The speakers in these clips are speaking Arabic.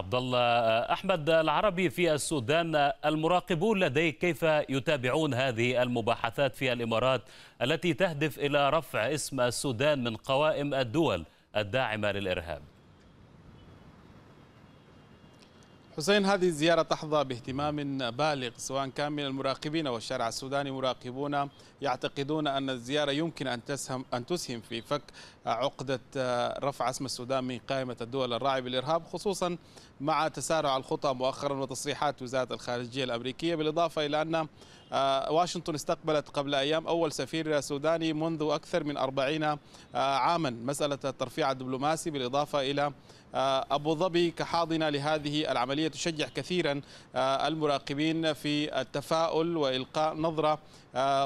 عبد الله احمد العربي في السودان المراقبون لديك كيف يتابعون هذه المباحثات في الامارات التي تهدف الى رفع اسم السودان من قوائم الدول الداعمه للارهاب حسين هذه الزيارة تحظى باهتمام بالغ سواء كان من المراقبين والشارع السوداني مراقبون يعتقدون أن الزيارة يمكن أن تسهم أن تسهم في فك عقدة رفع اسم السودان من قائمة الدول الراعية بالإرهاب خصوصا مع تسارع الخطى مؤخرا وتصريحات وزارة الخارجية الأمريكية بالإضافة إلى أن آه، واشنطن استقبلت قبل أيام أول سفير سوداني منذ أكثر من 40 آه، عاما مسألة الترفيع الدبلوماسي بالإضافة إلى آه، أبو ظبي كحاضنة لهذه العملية تشجع كثيرا المراقبين في التفاؤل وإلقاء نظرة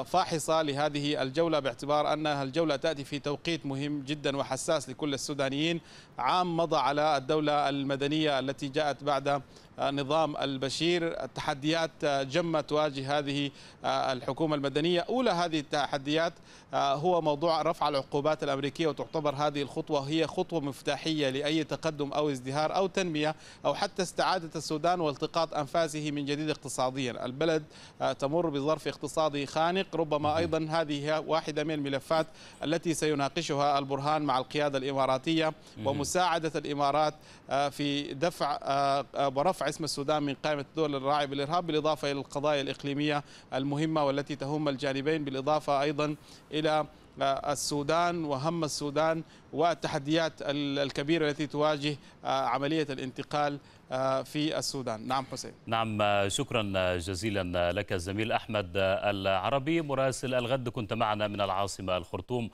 فاحصة لهذه الجولة باعتبار أنها الجولة تأتي في توقيت مهم جدا وحساس لكل السودانيين عام مضى على الدولة المدنية التي جاءت بعد نظام البشير التحديات آه، جمة تواجه هذه آه، الحكومة المدنية أولى هذه التحديات آه، هو موضوع رفع العقوبات الأمريكية وتعتبر هذه الخطوة هي خطوة مفتاحية لأي تقدم أو ازدهار أو تنمية أو حتى استعادة السودان والتقاط أنفاسه من جديد اقتصاديا البلد تمر بظرف اقتصادي خانق ربما أيضا هذه واحدة من الملفات التي سيناقشها البرهان مع القيادة الإماراتية ومساعدة الإمارات في دفع ورفع اسم السودان من قائمة الدول الراعي بالإرهاب بالإضافة إلى القضايا الإقليمية المهمة والتي تهم الجانبين بالإضافة أيضا إلى آه، السودان وهم السودان والتحديات الكبيرة التي تواجه آه، عملية الانتقال آه، في السودان نعم حسين نعم شكرا جزيلا لك الزميل أحمد العربي مراسل الغد كنت معنا من العاصمة الخرطوم